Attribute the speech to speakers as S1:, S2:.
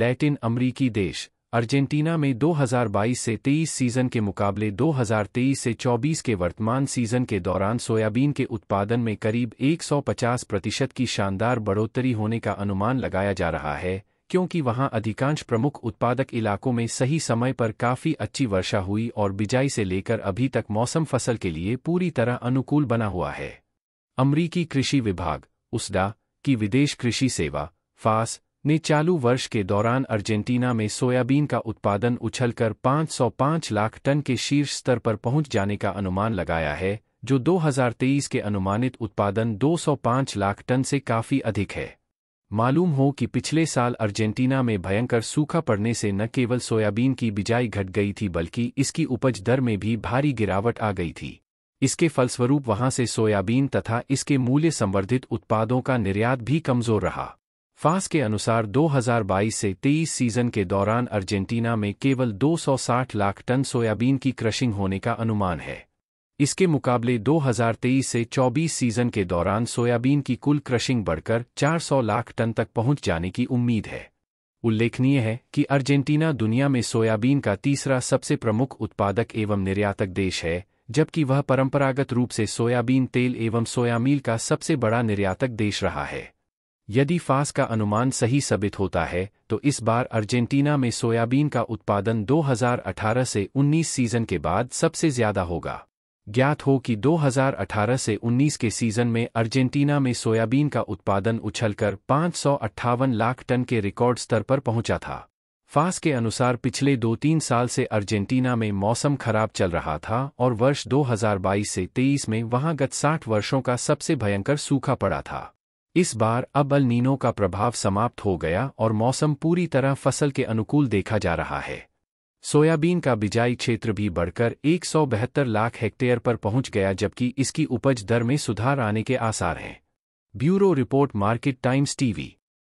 S1: Latin अमरीकी देश Argentina में 2022 से 23 सीज़न के मुकाबले 2023 से 24 के वर्तमान सीज़न के दौरान सोयाबीन के उत्पादन में करीब 150 प्रतिशत की शानदार बढ़ोतरी होने का अनुमान लगाया जा रहा है क्योंकि वहां अधिकांश प्रमुख उत्पादक इलाकों में सही समय पर काफ़ी अच्छी वर्षा हुई और बिजाई से लेकर अभी तक मौसम फसल के लिए पूरी तरह अनुकूल बना हुआ है अमरीकी कृषि विभाग उसडा की विदेश कृषि सेवा फास ने चालू वर्ष के दौरान अर्जेंटीना में सोयाबीन का उत्पादन उछलकर 505 लाख टन के शीर्ष स्तर पर पहुंच जाने का अनुमान लगाया है जो 2023 के अनुमानित उत्पादन 205 लाख टन से काफी अधिक है मालूम हो कि पिछले साल अर्जेंटीना में भयंकर सूखा पड़ने से न केवल सोयाबीन की बिजाई घट गई थी बल्कि इसकी उपज दर में भी भारी गिरावट आ गई थी इसके फलस्वरूप वहां से सोयाबीन तथा इसके मूल्य संवर्धित उत्पादों का निर्यात भी कमजोर रहा फास के अनुसार 2022 से 23 सीजन के दौरान अर्जेंटीना में केवल 260 लाख टन सोयाबीन की क्रशिंग होने का अनुमान है इसके मुकाबले 2023 से 24 सीजन के दौरान सोयाबीन की कुल क्रशिंग बढ़कर 400 लाख टन तक पहुंच जाने की उम्मीद है उल्लेखनीय है कि अर्जेंटीना दुनिया में सोयाबीन का तीसरा सबसे प्रमुख उत्पादक एवं निर्यातक देश है जबकि वह परंपरागत रूप से सोयाबीन तेल एवं सोयामील का सबसे बड़ा निर्यातक देश रहा है यदि फास का अनुमान सही साबित होता है तो इस बार अर्जेंटीना में सोयाबीन का उत्पादन 2018 से 19 सीजन के बाद सबसे ज्यादा होगा ज्ञात हो कि 2018 से 19 के सीजन में अर्जेंटीना में सोयाबीन का उत्पादन उछलकर पाँच लाख टन के रिकॉर्ड स्तर पर पहुंचा था फास के अनुसार पिछले दो तीन साल से अर्जेंटीना में मौसम खराब चल रहा था और वर्ष 2022 से 23 में वहां गत 60 वर्षों का सबसे भयंकर सूखा पड़ा था इस बार अब अल नीनो का प्रभाव समाप्त हो गया और मौसम पूरी तरह फसल के अनुकूल देखा जा रहा है सोयाबीन का बिजाई क्षेत्र भी बढ़कर एक लाख हेक्टेयर पर पहुंच गया जबकि इसकी उपज दर में सुधार आने के आसार हैं bureau report Market Times TV